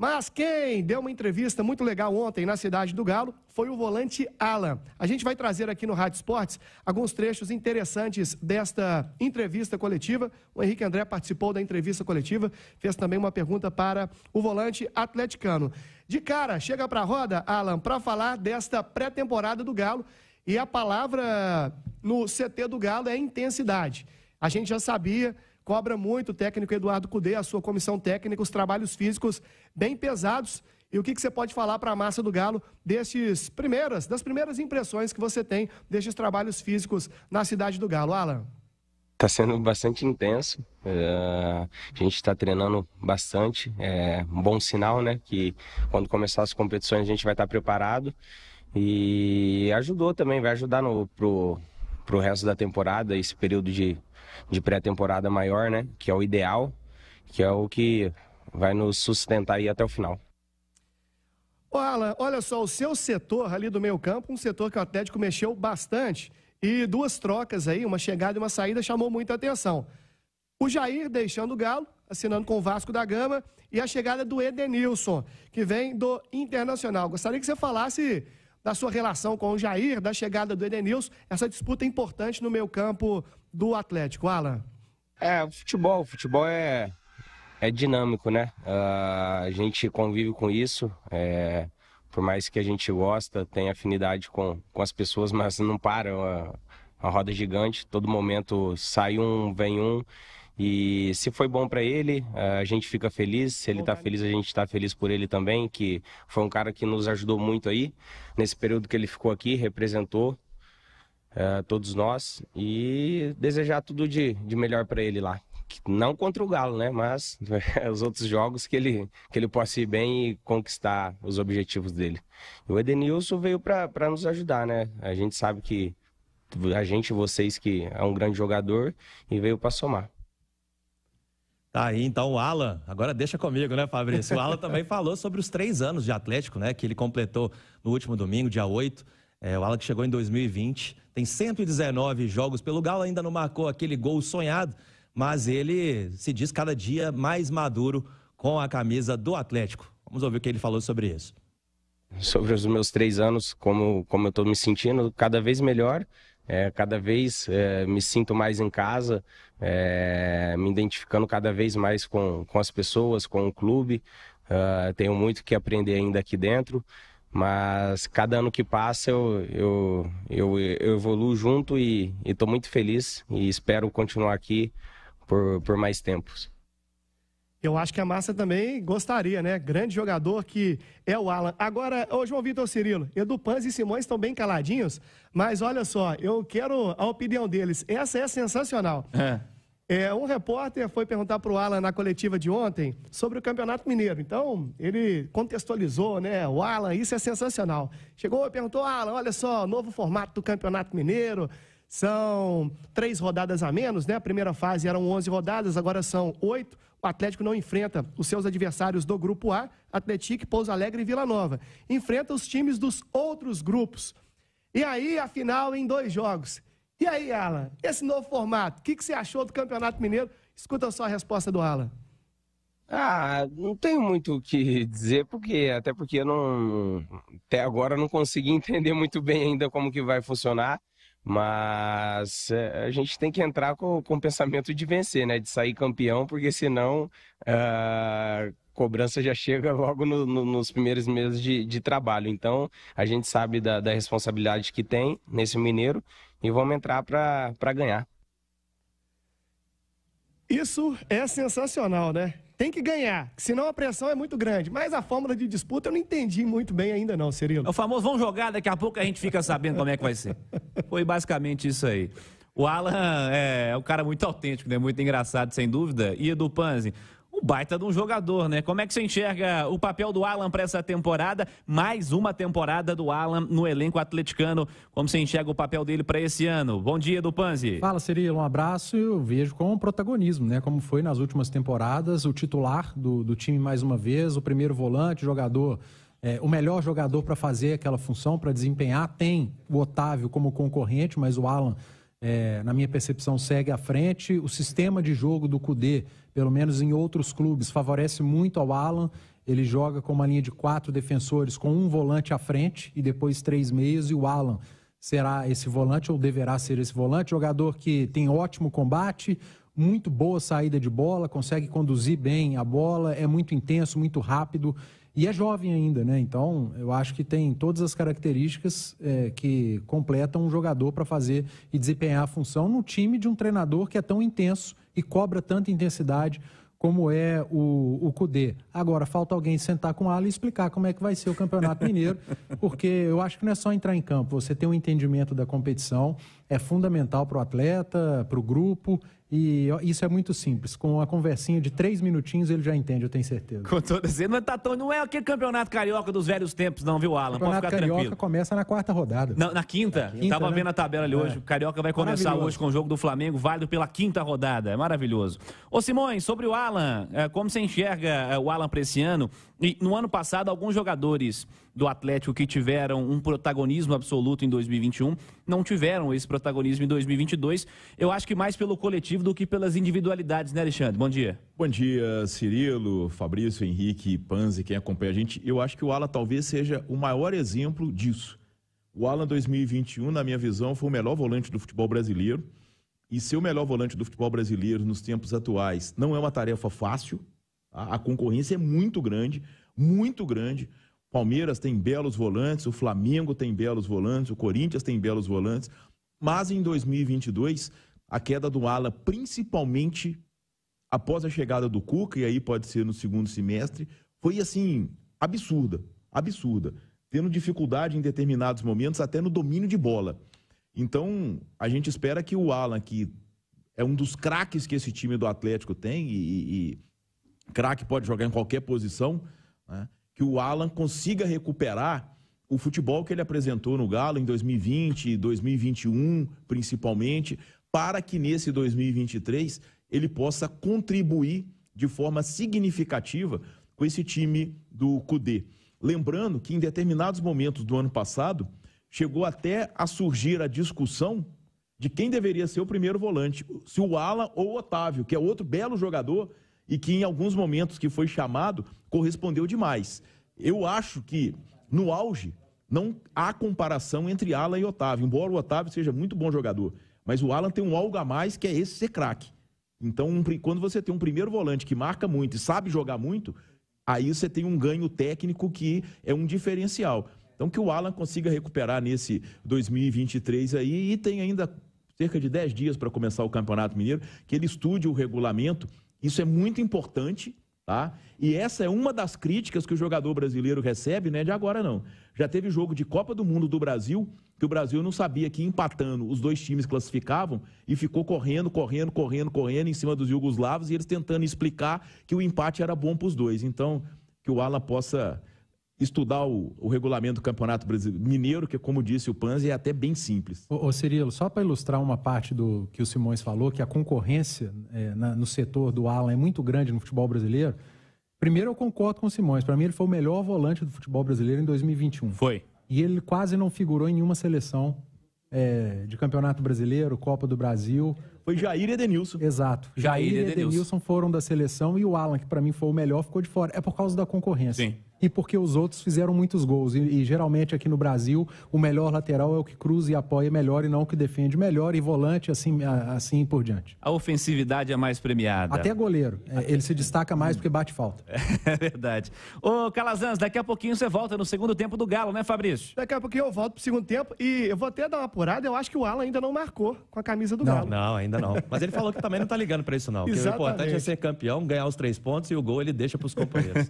Mas quem deu uma entrevista muito legal ontem na Cidade do Galo foi o volante Alan. A gente vai trazer aqui no Rádio Esportes alguns trechos interessantes desta entrevista coletiva. O Henrique André participou da entrevista coletiva, fez também uma pergunta para o volante atleticano. De cara, chega para a roda, Alan, para falar desta pré-temporada do Galo. E a palavra no CT do Galo é intensidade. A gente já sabia cobra muito o técnico Eduardo Cudê, a sua comissão técnica, os trabalhos físicos bem pesados. E o que, que você pode falar para a massa do Galo destes primeiras, das primeiras impressões que você tem destes trabalhos físicos na cidade do Galo, Alan? Está sendo bastante intenso. É, a gente está treinando bastante. É um bom sinal, né? Que quando começar as competições a gente vai estar tá preparado. E ajudou também, vai ajudar no, pro, para o resto da temporada, esse período de, de pré-temporada maior, né? Que é o ideal, que é o que vai nos sustentar aí até o final. Ô Alan, olha só, o seu setor ali do meio campo, um setor que o Atlético mexeu bastante e duas trocas aí, uma chegada e uma saída, chamou muita atenção. O Jair deixando o Galo, assinando com o Vasco da Gama e a chegada do Edenilson, que vem do Internacional. Gostaria que você falasse da sua relação com o Jair, da chegada do Edenilson. Essa disputa é importante no meio campo do Atlético. Alan? É, o futebol, futebol é, é dinâmico, né? Uh, a gente convive com isso. É, por mais que a gente gosta, tem afinidade com, com as pessoas, mas não para. É uma, uma roda gigante, todo momento sai um, vem um. E se foi bom para ele, a gente fica feliz. Se ele tá feliz, a gente tá feliz por ele também, que foi um cara que nos ajudou muito aí nesse período que ele ficou aqui, representou uh, todos nós e desejar tudo de, de melhor para ele lá. Não contra o Galo, né? Mas os outros jogos que ele, que ele possa ir bem e conquistar os objetivos dele. E o Edenilson veio para nos ajudar, né? A gente sabe que a gente, vocês, que é um grande jogador e veio para somar. Tá aí, então, o Alan, agora deixa comigo, né, Fabrício? O Alan também falou sobre os três anos de Atlético, né, que ele completou no último domingo, dia 8. É, o Alan que chegou em 2020, tem 119 jogos pelo Galo, ainda não marcou aquele gol sonhado, mas ele se diz cada dia mais maduro com a camisa do Atlético. Vamos ouvir o que ele falou sobre isso. Sobre os meus três anos, como, como eu estou me sentindo, cada vez melhor. É, cada vez é, me sinto mais em casa, é, me identificando cada vez mais com, com as pessoas, com o clube. Uh, tenho muito que aprender ainda aqui dentro, mas cada ano que passa eu, eu, eu, eu evoluo junto e estou muito feliz e espero continuar aqui por, por mais tempos. Eu acho que a massa também gostaria, né? Grande jogador que é o Alan. Agora, ô João Vitor Cirilo, Edu Pans e Simões estão bem caladinhos, mas olha só, eu quero a opinião deles. Essa é sensacional. É. É, um repórter foi perguntar para o Alan na coletiva de ontem sobre o Campeonato Mineiro. Então, ele contextualizou, né? O Alan, isso é sensacional. Chegou e perguntou, Alan, olha só, novo formato do Campeonato Mineiro. São três rodadas a menos, né? A primeira fase eram 11 rodadas, agora são oito. O Atlético não enfrenta os seus adversários do Grupo A, Atlético, Pouso Alegre e Vila Nova. Enfrenta os times dos outros grupos. E aí, a final em dois jogos. E aí, Alan, esse novo formato, o que, que você achou do Campeonato Mineiro? Escuta só a resposta do Alan. Ah, não tenho muito o que dizer, porque até porque eu não até agora não consegui entender muito bem ainda como que vai funcionar. Mas eh, a gente tem que entrar com, com o pensamento de vencer, né? De sair campeão, porque senão a ah, cobrança já chega logo no, no, nos primeiros meses de, de, trabalho. Então a gente sabe da, da responsabilidade que tem nesse mineiro e vamos entrar para ganhar. Isso é sensacional, né? tem que ganhar, senão a pressão é muito grande. Mas a fórmula de disputa eu não entendi muito bem ainda não, Cirilo. É o famoso vão jogar, daqui a pouco a gente fica sabendo como é que vai ser. Foi basicamente isso aí. O Alan é, é, um cara muito autêntico, né? Muito engraçado, sem dúvida. E do Panzi, o baita de um jogador, né? Como é que você enxerga o papel do Alan para essa temporada? Mais uma temporada do Alan no elenco atleticano. Como você enxerga o papel dele para esse ano? Bom dia, Dupanzi. Fala, Cirilo. Um abraço. Eu vejo com protagonismo, né? Como foi nas últimas temporadas, o titular do, do time mais uma vez, o primeiro volante, jogador. É, o melhor jogador para fazer aquela função, para desempenhar, tem o Otávio como concorrente, mas o Alan é, na minha percepção, segue à frente. O sistema de jogo do Cudê, pelo menos em outros clubes, favorece muito ao Alan. Ele joga com uma linha de quatro defensores, com um volante à frente e depois três meias, e o Alan será esse volante ou deverá ser esse volante. Jogador que tem ótimo combate, muito boa saída de bola, consegue conduzir bem a bola, é muito intenso, muito rápido. E é jovem ainda, né? Então, eu acho que tem todas as características é, que completam um jogador para fazer e desempenhar a função no time de um treinador que é tão intenso e cobra tanta intensidade como é o, o Cudê. Agora, falta alguém sentar com o Alan e explicar como é que vai ser o Campeonato Mineiro, porque eu acho que não é só entrar em campo, você ter um entendimento da competição é fundamental para o atleta, para o grupo, e isso é muito simples. Com a conversinha de três minutinhos, ele já entende, eu tenho certeza. Com toda certeza. Não, tá tão, não é aquele campeonato carioca dos velhos tempos, não, viu, Alan? O campeonato carioca tranquilo. começa na quarta rodada. Na, na quinta. Na quinta Tava né? vendo a tabela ali é. hoje. O carioca vai começar hoje com o jogo do Flamengo, válido pela quinta rodada. É maravilhoso. Ô, Simões, sobre o Alan, é, como você enxerga é, o Alan para esse ano? E no ano passado, alguns jogadores do Atlético que tiveram um protagonismo absoluto em 2021 não tiveram esse protagonismo em 2022. Eu acho que mais pelo coletivo do que pelas individualidades, né, Alexandre? Bom dia. Bom dia, Cirilo, Fabrício, Henrique, Panzi, quem acompanha a gente. Eu acho que o Ala talvez seja o maior exemplo disso. O Alan 2021, na minha visão, foi o melhor volante do futebol brasileiro. E ser o melhor volante do futebol brasileiro nos tempos atuais não é uma tarefa fácil, a, a concorrência é muito grande, muito grande. Palmeiras tem belos volantes, o Flamengo tem belos volantes, o Corinthians tem belos volantes, mas em 2022 a queda do ala, principalmente após a chegada do Cuca, e aí pode ser no segundo semestre, foi assim, absurda, absurda, tendo dificuldade em determinados momentos até no domínio de bola. Então, a gente espera que o Alan, que é um dos craques que esse time do Atlético tem, e, e, craque pode jogar em qualquer posição, né? que o Alan consiga recuperar o futebol que ele apresentou no Galo em 2020, 2021, principalmente, para que nesse 2023 ele possa contribuir de forma significativa com esse time do Cudê. Lembrando que em determinados momentos do ano passado, chegou até a surgir a discussão de quem deveria ser o primeiro volante, se o Ala ou o Otávio, que é outro belo jogador e que em alguns momentos que foi chamado correspondeu demais. Eu acho que no auge não há comparação entre Alan e Otávio, embora o Otávio seja muito bom jogador, mas o Alan tem um algo a mais que é esse ser craque. Então, um, quando você tem um primeiro volante que marca muito e sabe jogar muito, aí você tem um ganho técnico que é um diferencial. Então, que o Alan consiga recuperar nesse 2023 aí e tem ainda cerca de 10 dias para começar o Campeonato Mineiro, que ele estude o regulamento isso é muito importante, tá? E essa é uma das críticas que o jogador brasileiro recebe, né? De agora não. Já teve jogo de Copa do Mundo do Brasil que o Brasil não sabia que empatando os dois times classificavam e ficou correndo, correndo, correndo, correndo em cima dos jugoslavos e eles tentando explicar que o empate era bom para os dois. Então, que o Ala possa estudar o, o, regulamento do Campeonato Brasileiro Mineiro, que, como disse o Panzi, é até bem simples. Ô, ô Cirilo, só para ilustrar uma parte do que o Simões falou, que a concorrência é, na, no setor do Alan é muito grande no futebol brasileiro. Primeiro, eu concordo com o Simões. Para mim, ele foi o melhor volante do futebol brasileiro em 2021. Foi. E ele quase não figurou em nenhuma seleção é, de Campeonato Brasileiro, Copa do Brasil. Foi Jair e Edenilson. Exato. Jair, Jair e Edenilson. Edenilson foram da seleção e o Alan, que para mim foi o melhor, ficou de fora. É por causa da concorrência. Sim e porque os outros fizeram muitos gols. E, e, geralmente aqui no Brasil, o melhor lateral é o que cruza e apoia melhor e não o que defende melhor, e volante assim, a, assim por diante. A ofensividade é mais premiada. Até goleiro. É, até... Ele se destaca mais porque bate falta. É verdade. Ô, Calazans, daqui a pouquinho você volta no segundo tempo do Galo, né, Fabrício? Daqui a pouquinho eu volto pro segundo tempo e eu vou até dar uma apurada. Eu acho que o Alan ainda não marcou com a camisa do não, Galo. Não, ainda não. Mas ele falou que também não tá ligando para isso, não. Exatamente. O importante é ser campeão, ganhar os três pontos e o gol ele deixa pros companheiros.